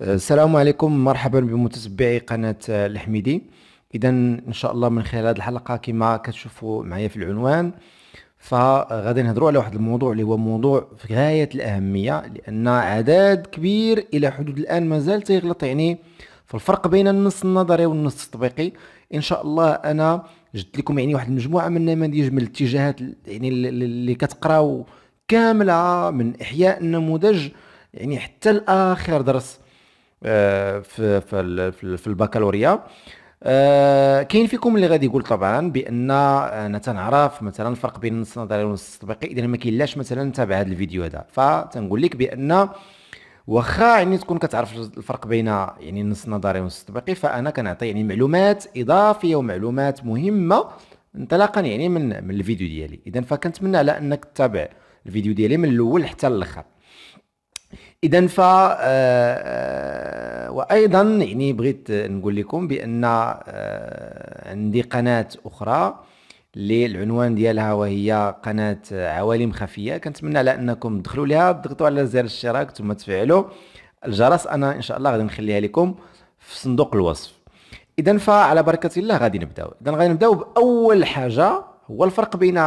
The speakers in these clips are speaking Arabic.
السلام عليكم مرحبا بمتتبعي قناة آه، الحميدي إذا إن شاء الله من خلال هذه الحلقة كما كتشوفوا معايا في العنوان فغادي نهضروا على واحد الموضوع اللي هو موضوع في غاية الأهمية لأن عدد كبير إلى حدود الآن مازال تيغلط يعني في الفرق بين النص النظري والنص التطبيقي إن شاء الله أنا جبت لكم يعني واحد المجموعة من النماذج من الاتجاهات يعني اللي كتقراو كاملة من إحياء النموذج يعني حتى الآخر درس آه، في في في البكالوريا آه، كاين فيكم اللي غادي يقول طبعا بان انا تنعرف مثلا الفرق بين النص النظري والنص التطبيقي اذا ما كاينلاش مثلا تابع هذا الفيديو هذا فتنقول لك بان واخا يعني تكون كتعرف الفرق بين يعني النص النظري والنص التطبيقي فانا كنعطي يعني معلومات اضافيه ومعلومات مهمه انطلاقا يعني من من الفيديو ديالي اذا فكنتمنى على انك تتابع الفيديو ديالي من الاول حتى الاخر اذا ف آه، آه، وايضا يعني بغيت نقول لكم بان آه، عندي قناه اخرى للعنوان ديالها وهي قناه عوالم خفيه كنتمنى على انكم تدخلوا لها تضغطوا على زر الاشتراك ثم تفعلوا الجرس انا ان شاء الله غادي نخليها لكم في صندوق الوصف اذا فعلى بركه الله غادي نبداو اذا غادي نبداو باول حاجه هو الفرق بين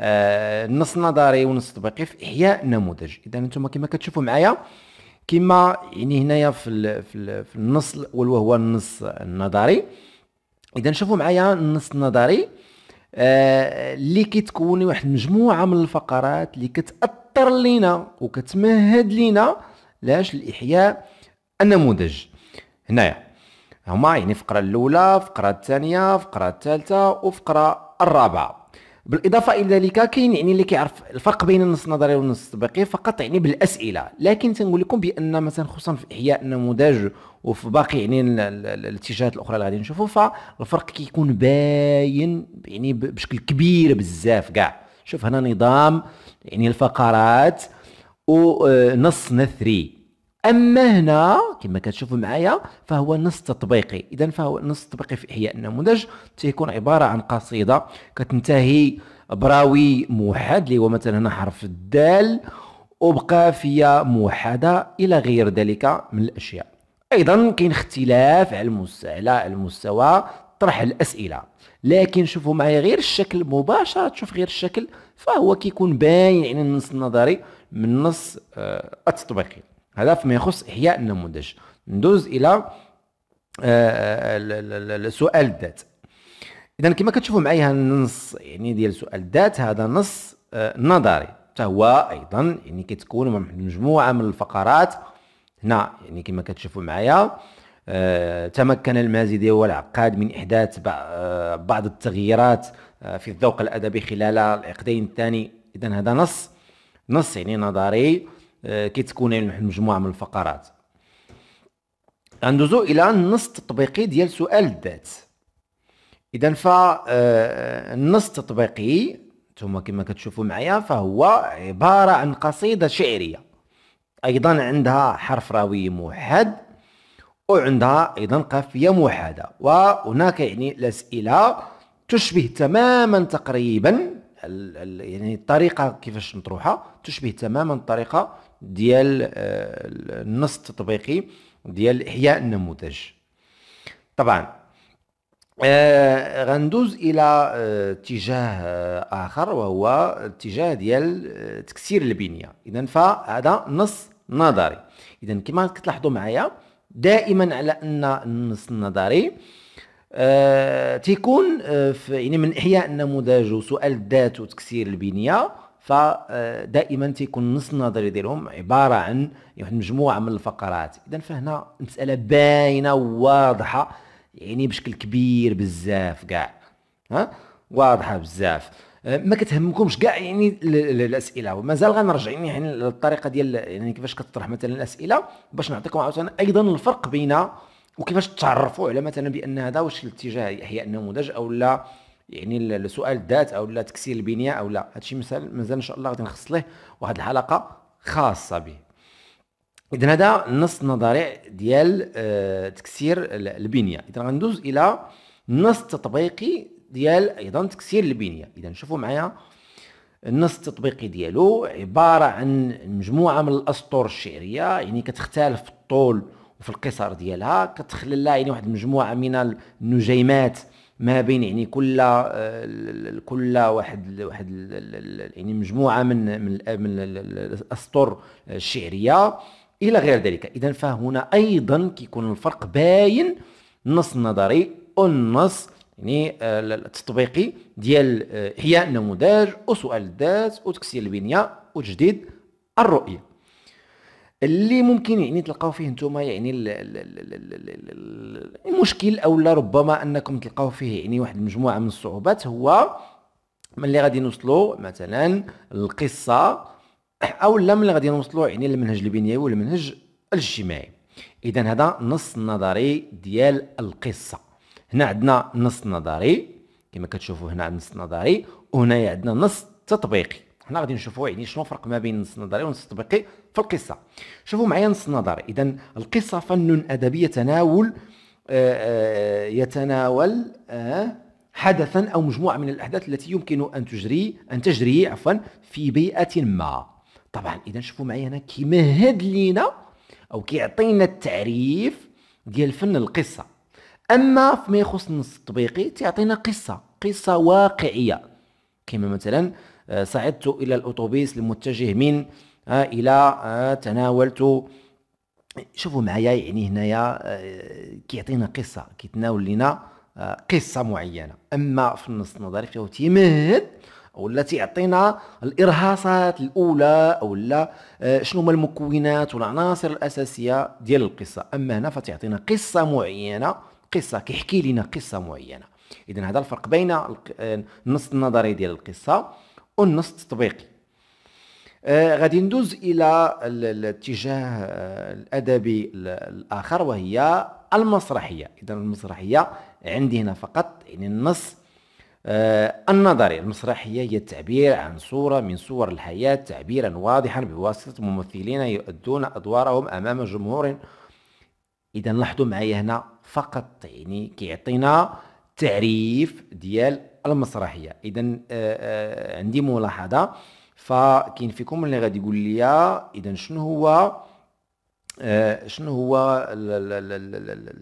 آه، نص نظري ونص تطبيقي في احياء نموذج اذا انتم كما كتشوفوا معايا كما يعني هنايا في الـ في, الـ في النص وهو النص النظري اذا شوفوا معايا النص النظري آه، اللي آه كيتكون واحد المجموعه من الفقرات اللي كتاثر لينا وكتمهد لينا لاش الاحياء النموذج هنايا هما يعني الفقره الاولى الفقره الثانيه الفقره الثالثه والفقره الرابعه بالاضافه الى ذلك كاين يعني اللي كيعرف الفرق بين النص النظري والنص التطبيقي فقط يعني بالاسئله لكن تنقول لكم بان مثلا خصوصا في احياء النموذج وفي باقي يعني الاتجاهات الاخرى اللي غادي نشوفوا فالفرق كيكون باين يعني بشكل كبير بزاف كاع شوف هنا نظام يعني الفقرات ونص آه، نثري اما هنا كما كتشوفوا معايا فهو نص تطبيقي اذا فهو نص تطبيقي في احياء النموذج تيكون عباره عن قصيده كتنتهي براوي موحد اللي هو مثلا هنا حرف الدال وبقافيه موحده الى غير ذلك من الاشياء ايضا كاين اختلاف على المستوى على المستوى طرح الاسئله لكن شوفوا معايا غير الشكل مباشره تشوف غير الشكل فهو كيكون باين يعني النص النظري من النص آه، التطبيقي هذا فيما يخص إحياء النموذج ندوز إلى آه، آه، سؤال الذات اذا كما كتشوفوا معايا النص يعني ديال سؤال الذات هذا نص آه، نظري حتى هو ايضا يعني كتكون من مجموعه من الفقرات هنا يعني كما كتشوفوا معايا أه تمكن المازيدي والعقاد من احداث بعض التغييرات في الذوق الادبي خلال العقدين الثاني اذا هذا نص نص يعني نظري آه، كيتكون من يعني مجموعه من الفقرات غندوزو الى النص التطبيقي ديال سؤال الذات اذا ف آه، النص التطبيقي ثم كما كتشوفوا معايا فهو عباره عن قصيده شعريه ايضا عندها حرف راوي موحد وعندها ايضا قافيه موحده وهناك يعني الاسئله تشبه تماما تقريبا يعني الطريقه كيفاش مطروحه تشبه تماما الطريقه ديال آه، النص التطبيقي ديال احياء النموذج طبعا آه، غندوز الى آه، اتجاه اخر وهو اتجاه ديال تكسير البنيه اذا فهذا نص نظري اذا كما كتلاحظوا معايا دائما على ان النص النظري تيكون في يعني من احياء النموذج وسؤال الذات وتكسير البنيه فدائما تيكون نص النظري ديالهم عباره عن واحد مجموعه من الفقرات اذا فهنا مساله باينه وواضحه يعني بشكل كبير بزاف كاع ها واضحه بزاف أه، ما كتهمكمش كاع يعني الاسئله ومازال غنرجع يعني للطريقه ديال يعني كيفاش كتطرح مثلا الاسئله باش نعطيكم عاوتاني ايضا الفرق بين وكيفاش تعرفوا على مثلا بان هذا واش الاتجاه احياء النموذج او لا يعني لسؤال الذات او لا تكسير البنيه او لا هادشي مثال مازال ان شاء الله غادي نخص ليه واحد الحلقه خاصه به اذا هذا النص النظري ديال آه، تكسير البنيه اذا غندوز الى النص التطبيقي ديال ايضا تكسير البنيه اذا شوفوا معايا النص التطبيقي ديالو عباره عن مجموعه من الاسطر الشعريه يعني كتختلف في الطول وفي القصر ديالها كتخلل لها يعني واحد المجموعه من النجيمات ما بين يعني كل آه، كل واحد واحد يعني مجموعه من من الاسطر الشعريه الى غير ذلك اذا فهنا ايضا كيكون الفرق باين النص النظري والنص يعني آه، التطبيقي ديال احياء آه، النموذج وسؤال الذات وتكسير البنيه وتجديد الرؤيه اللي ممكن يعني تلقاو فيه نتوما يعني المشكل او لا ربما انكم تلقاو فيه يعني واحد المجموعه من الصعوبات هو ملي غادي نوصلوا مثلا القصه او لا ملي غادي نوصلوا يعني للمنهج البنيوي والمنهج الاجتماعي اذا هذا نص نظري ديال القصه هنا عندنا نص نظري كما كتشوفوا هنا عندنا نص نظري وهنا عندنا نص تطبيقي هنا غادي نشوفوا يعني شنو الفرق ما بين النص النظري والنص التطبيقي القصه شوفوا معايا نص النظر اذا القصه فن ادبي آه، آه، يتناول يتناول آه، حدثا او مجموعه من الاحداث التي يمكن ان تجري ان تجري عفوا في بيئه ما طبعا اذا شوفوا معايا هنا كيمهد لينا او كيعطينا التعريف ديال فن القصه اما فيما يخص النص التطبيقي تيعطينا قصه قصه واقعيه كما مثلا صعدت الى الاتوبيس المتجه من الى تناولت شوفوا معايا يعني هنايا آه، كيعطينا قصه كيتناول لنا آه، قصه معينه اما في النص النظري فهو تيمهد ولا تيعطينا الارهاصات الاولى او لا آه، شنو هما المكونات والعناصر الاساسيه ديال القصه اما هنا فتعطينا قصه معينه قصه كيحكي لنا قصه معينه اذا هذا الفرق بين النص النظري ديال القصه والنص التطبيقي آه، غادي ندوز الى الاتجاه آه، الادبي الاخر وهي المسرحيه اذا المسرحيه عندي هنا فقط يعني النص آه، النظري المسرحيه هي التعبير عن صوره من صور الحياه تعبيرا واضحا بواسطه ممثلين يؤدون ادوارهم امام جمهور اذا لاحظوا معايا هنا فقط يعني كيعطينا تعريف ديال المسرحيه اذا عندي ملاحظه فكاين فيكم اللي غادي يقول لي اذا شنو هو آه، شنو هو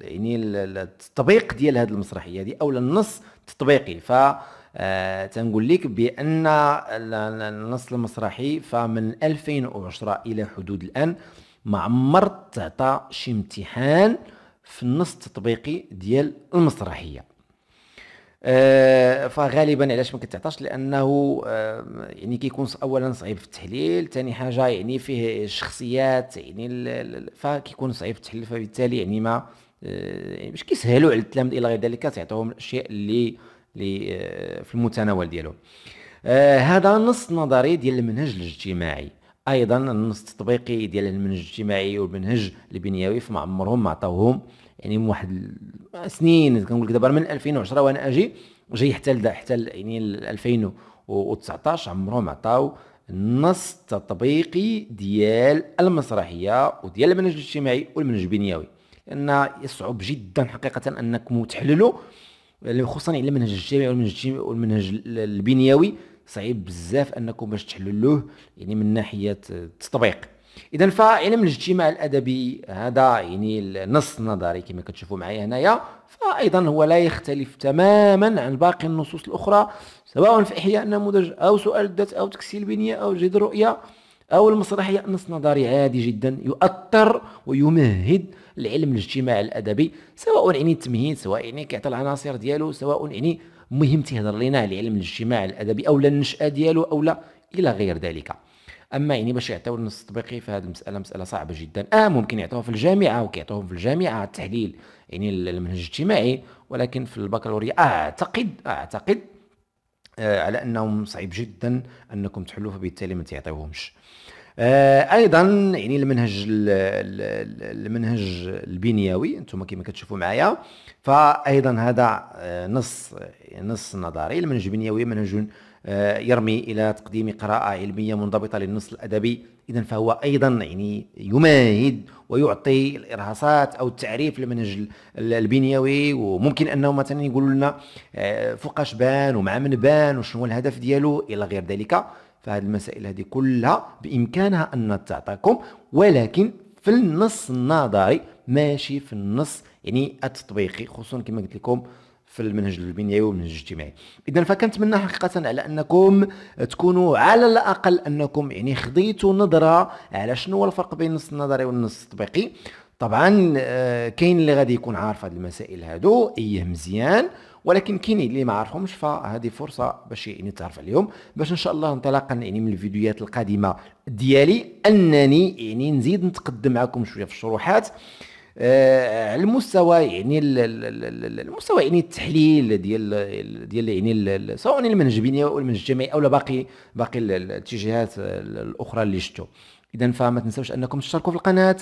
يعني التطبيق ديال هذه المسرحيه هذه او النص التطبيقي ف آه، تنقول لك بان النص المسرحي فمن 2010 الى حدود الان ما عمر تعطى شي امتحان في النص التطبيقي ديال المسرحيه آه، فغالبا علاش ما كتعطاش لانه آه، يعني كيكون اولا صعيب في التحليل ثاني حاجه يعني فيه شخصيات يعني فكيكون صعيب التحليل فبالتالي يعني ما مش آه، يعني كيسهلوا على التلامد الى غير ذلك تعطيهم الاشياء اللي اللي في المتناول ديالهم هذا نص نظري ديال المنهج الاجتماعي ايضا النص التطبيقي ديال المنهج الاجتماعي والمنهج البنيوي فما عمرهم ما عطاوهم يعني من واحد سنين كنقول لك دابا من 2010 وانا اجي جاي حتى حتى يعني 2019 عمرهم عطاو النص التطبيقي ديال المسرحيه وديال المنهج الاجتماعي والمنهج البنيوي لان يصعب جدا حقيقه انكم تحللوا يعني خصوصا على المنهج الاجتماعي والمنهج البنيوي صعيب بزاف انكم باش تحللوه يعني من ناحيه التطبيق اذا فعلم يعني من الاجتماع الادبي هذا يعني النص النظري كما كتشوفوا معايا هنايا فايضا هو لا يختلف تماما عن باقي النصوص الاخرى سواء في احياء النموذج او سؤال الذات او تكسير البنيه او جد الرؤيه او المسرحيه نص نظري عادي جدا يؤثر ويمهد العلم الاجتماع الادبي سواء يعني التمهيد سواء يعني كيعطي العناصر ديالو سواء يعني مهم تيهضر لينا على علم الاجتماع الادبي او النشاه ديالو او لا الى غير ذلك اما يعني باش يعطيو النص التطبيقي في هذه المساله مساله صعبه جدا اه ممكن يعطيوها في الجامعه وكيعطوهم في الجامعه التحليل يعني المنهج الاجتماعي ولكن في البكالوريا اعتقد اعتقد آه، على انهم صعيب جدا انكم تحلوه فبالتالي ما تعطيوهمش آه، ايضا يعني المنهج المنهج البنيوي انتم كما كتشوفوا معايا فايضا هذا آه، نص يعني نص نظري المنهج البنيوي منهج آه، يرمي الى تقديم قراءه علميه منضبطه للنص الادبي اذا فهو ايضا يعني يماهد ويعطي الارهاصات او التعريف للمنهج البنيوي وممكن انه مثلا يقولوا لنا فوقاش بان ومع من بان وشنو الهدف ديالو الى غير ذلك فهذه المسائل هذه كلها بامكانها ان تعطاكم ولكن في النص النظري ماشي في النص يعني التطبيقي خصوصا كما قلت لكم في المنهج البنيوي والمنهج الاجتماعي اذا فكنتمنى حقيقه على انكم تكونوا على الاقل انكم يعني خديتوا نظره على شنو هو الفرق بين النص النظري والنص التطبيقي طبعا آه، كاين اللي غادي يكون عارف هاد المسائل هادو ايه مزيان ولكن كيني اللي ما عرفهمش فهذه فرصه باش يعني تعرف عليهم باش ان شاء الله انطلاقا يعني من الفيديوهات القادمه ديالي انني يعني نزيد نتقدم معكم شويه في الشروحات آه على المستوى يعني المستوى يعني التحليل ديال ديال يعني سواء يعني المنهج البنيه او المنهج الجامعي او باقي باقي الاتجاهات الاخرى اللي شفتو اذا فما تنساوش انكم تشتركوا في القناه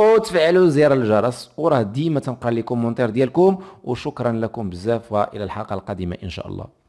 وتفعلوا زر الجرس وراه ديما تنقال لكم مونتير ديالكم وشكرا لكم بزاف والى الحلقه القادمه ان شاء الله